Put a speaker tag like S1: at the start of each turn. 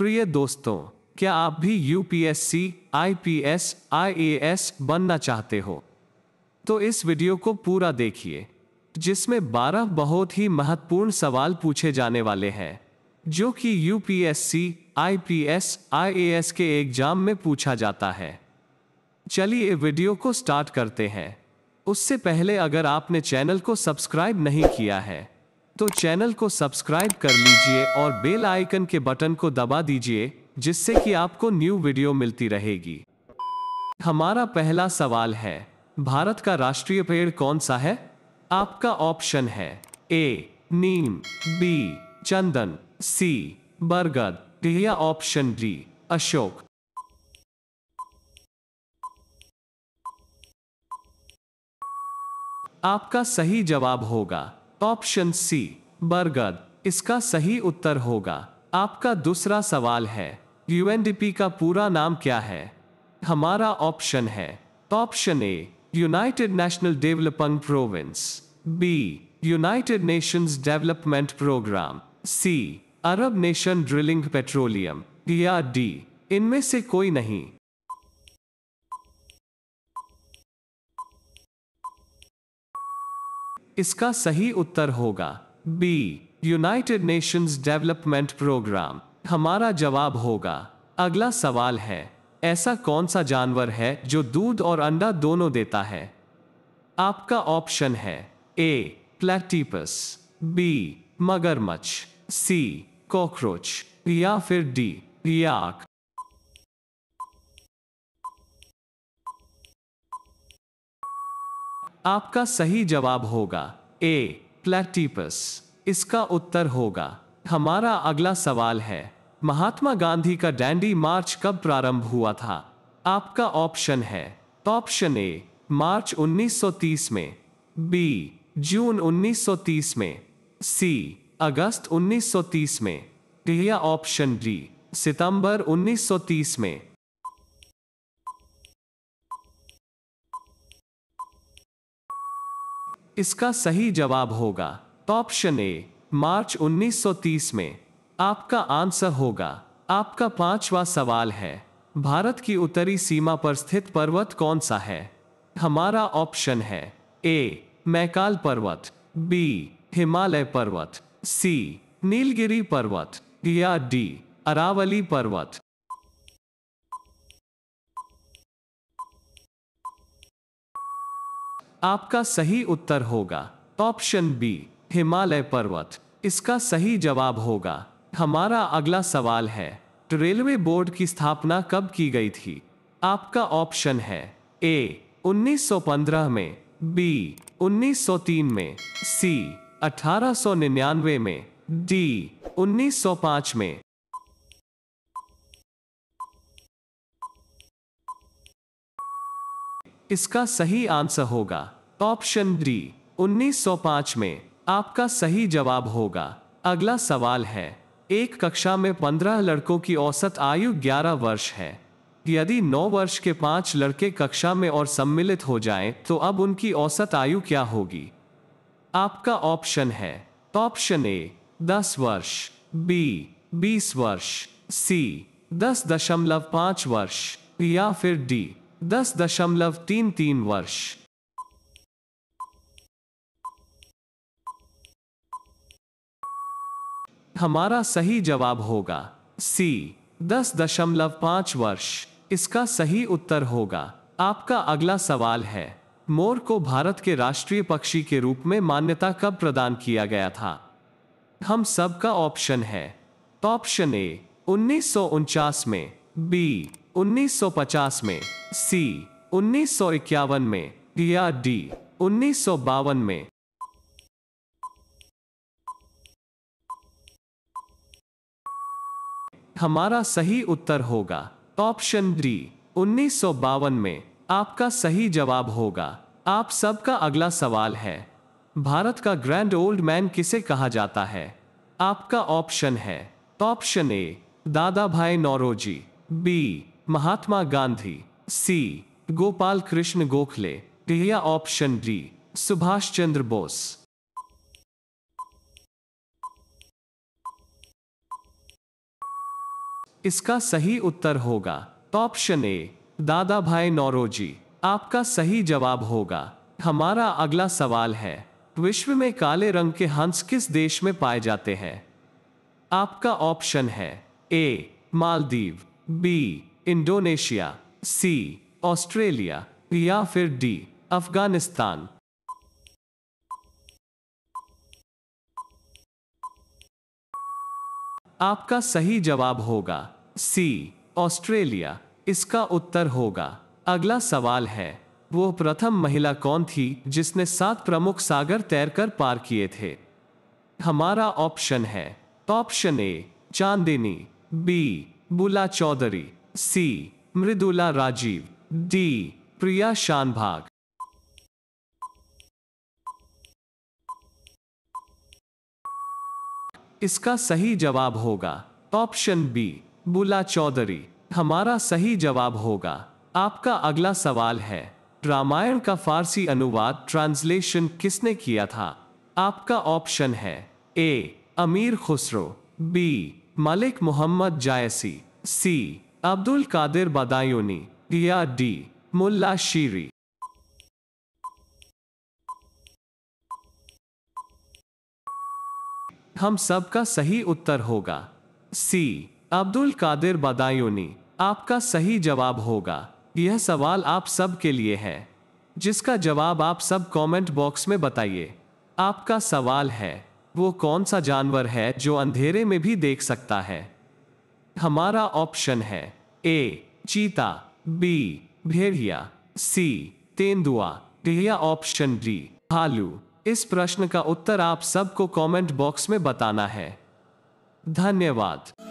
S1: प्रिय दोस्तों क्या आप भी यूपीएससी आईपीएस आईएएस बनना चाहते हो तो इस वीडियो को पूरा देखिए जिसमें 12 बहुत ही महत्वपूर्ण सवाल पूछे जाने वाले हैं जो कि यूपीएससी आईपीएस आईएएस के एग्जाम में पूछा जाता है चलिए वीडियो को स्टार्ट करते हैं उससे पहले अगर आपने चैनल को सब्सक्राइब नहीं किया है तो चैनल को सब्सक्राइब कर लीजिए और बेल आइकन के बटन को दबा दीजिए जिससे कि आपको न्यू वीडियो मिलती रहेगी हमारा पहला सवाल है भारत का राष्ट्रीय पेड़ कौन सा है आपका ऑप्शन है ए नीम बी चंदन सी बरगद या ऑप्शन डी अशोक आपका सही जवाब होगा ऑप्शन सी बरगद इसका सही उत्तर होगा आपका दूसरा सवाल है यूएनडीपी का पूरा नाम क्या है हमारा ऑप्शन है option A United National Developing Province B United Nations Development Programme C Arab Nation Drilling Petroleum या डी इनमें से कोई नहीं इसका सही उत्तर होगा B United Nations Development Programme हमारा जवाब होगा अगला सवाल है ऐसा कौन सा जानवर है जो दूध और अंडा दोनों देता है आपका ऑप्शन है ए प्लेटिपस बी मगरमच्छ सी कॉकरोच या फिर डी याक आपका सही जवाब होगा ए प्लेटिपस इसका उत्तर होगा हमारा अगला सवाल है महात्मा गांधी का डैंडी मार्च कब प्रारंभ हुआ था आपका ऑप्शन है ऑप्शन ए मार्च 1930 में बी जून 1930 में सी अगस्त 1930 में या ऑप्शन डी सितंबर 1930 में इसका सही जवाब होगा ऑप्शन ए मार्च 1930 में आपका आंसर होगा आपका पांचवा सवाल है भारत की उत्तरी सीमा पर स्थित पर्वत कौन सा है हमारा ऑप्शन है ए मैकाल पर्वत बी हिमालय पर्वत सी नीलगिरी पर्वत या डी अरावली पर्वत आपका सही उत्तर होगा ऑप्शन बी हिमालय पर्वत इसका सही जवाब होगा हमारा अगला सवाल है रेलवे बोर्ड की स्थापना कब की गई थी आपका ऑप्शन है ए 1915 में बी 1903 में सी 1899 में डी 1905 में इसका सही आंसर होगा ऑप्शन डी 1905 में आपका सही जवाब होगा अगला सवाल है एक कक्षा में पंद्रह लड़कों की औसत आयु ग्यारह वर्ष है यदि नौ वर्ष के पांच लड़के कक्षा में और सम्मिलित हो जाएं, तो अब उनकी औसत आयु क्या होगी आपका ऑप्शन है ऑप्शन ए दस वर्ष बी बीस वर्ष सी दस दशमलव पांच वर्ष या फिर डी दस दशमलव तीन तीन वर्ष हमारा सही जवाब होगा सी दस दशमलव पांच वर्ष इसका सही उत्तर होगा आपका अगला सवाल है मोर को भारत के राष्ट्रीय पक्षी के रूप में मान्यता कब प्रदान किया गया था हम सबका ऑप्शन है ऑप्शन ए उन्नीस में बी 1950 में सी उन्नीस में या डी उन्नीस में हमारा सही उत्तर होगा ऑप्शन डी उन्नीस में आपका सही जवाब होगा आप सबका अगला सवाल है भारत का ग्रैंड ओल्ड मैन किसे कहा जाता है आपका ऑप्शन है option A Dadabhai Naoroji B Mahatma Gandhi C Gopal Krishna Gokhale या ऑप्शन डी सुभाष चंद्र बोस इसका सही उत्तर होगा option A Dadabhai Naoroji आपका सही जवाब होगा हमारा अगला सवाल है विश्व में काले रंग के हंस किस देश में पाए जाते हैं आपका ऑप्शन है A Maldives B Indonesia C Australia या फिर डी अफगानिस्तान आपका सही जवाब होगा सी ऑस्ट्रेलिया इसका उत्तर होगा अगला सवाल है वो प्रथम महिला कौन थी जिसने सात प्रमुख सागर तैरकर पार किए थे हमारा ऑप्शन है ऑप्शन ए Chandini B Bula Chowdhury C Mridula Rajeev D Priya Shanbhag इसका सही जवाब होगा ऑप्शन बी बुला चौधरी हमारा सही जवाब होगा आपका अगला सवाल है रामायण का फारसी अनुवाद ट्रांसलेशन किसने किया था आपका ऑप्शन है A Amir Khusro B Malik Mohammad Jayasi C Abdul Qadir Badayuni या डी मुल्ला शीरी हम सबका सही उत्तर होगा सी अब्दुल कादिर बदायूनी आपका सही जवाब होगा यह सवाल आप सब के लिए है जिसका जवाब आप सब कमेंट बॉक्स में बताइए आपका सवाल है वो कौन सा जानवर है जो अंधेरे में भी देख सकता है हमारा ऑप्शन है ए चीता बी भेड़िया सी तेंदुआ तो या ऑप्शन डी भालू इस प्रश्न का उत्तर आप सबको कमेंट बॉक्स में बताना है धन्यवाद